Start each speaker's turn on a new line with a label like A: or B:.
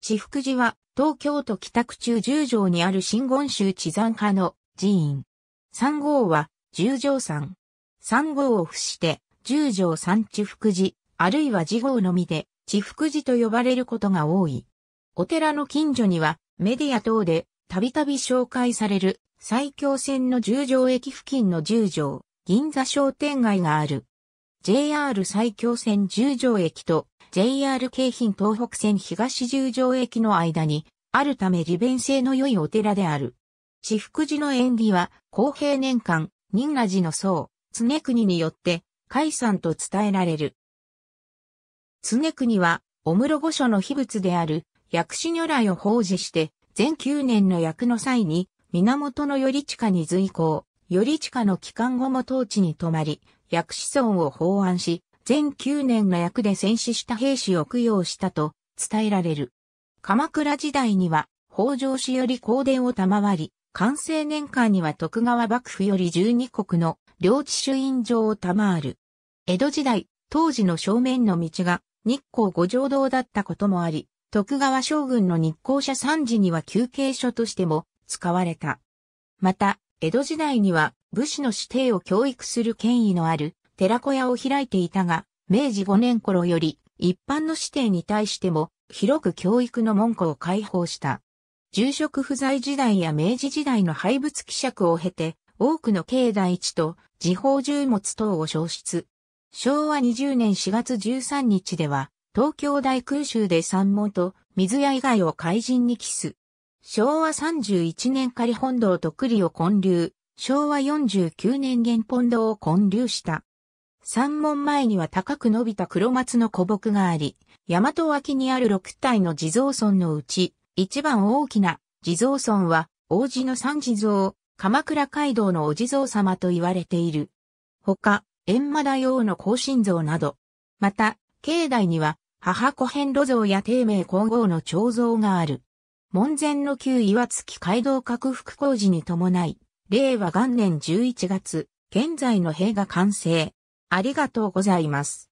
A: 地福寺は、東京都北区中十条にある新言宗地山派の寺院。三号は、十条山。三号を付して、十条山地福寺、あるいは寺号のみで、地福寺と呼ばれることが多い。お寺の近所には、メディア等で、たびたび紹介される、埼京線の十条駅付近の十条、銀座商店街がある。JR 埼京線十条駅と JR 京浜東北線東十条駅の間にあるため利便性の良いお寺である。四福寺の縁起は、公平年間、仁和寺の僧、常国によって、解散と伝えられる。常国は、お室御所の秘仏である、薬師如来を奉仕して、全9年の役の際に、源頼親に随行。頼下の帰還後も当地に泊まり、薬師尊を法案し、全9年の役で戦死した兵士を供養したと伝えられる。鎌倉時代には、北条氏より香典を賜り、完成年間には徳川幕府より12国の領地主印状を賜る。江戸時代、当時の正面の道が日光五条道だったこともあり、徳川将軍の日光社三時には休憩所としても使われた。また、江戸時代には武士の子弟を教育する権威のある寺子屋を開いていたが、明治5年頃より一般の子弟に対しても広く教育の門戸を開放した。住職不在時代や明治時代の廃仏希釈を経て、多くの境内地と地方重物等を消失。昭和20年4月13日では、東京大空襲で山門と水屋以外を怪人に帰す。昭和31年仮本堂と栗を建立、昭和49年原本堂を建立した。三門前には高く伸びた黒松の古木があり、大和脇にある六体の地蔵村のうち、一番大きな地蔵村は、王子の三地蔵、鎌倉街道のお地蔵様と言われている。他、閻魔大王の行心像など。また、境内には、母子辺路像や丁名皇后の彫像がある。門前の旧岩月街道拡幅工事に伴い、令和元年11月、現在の塀が完成。ありがとうございます。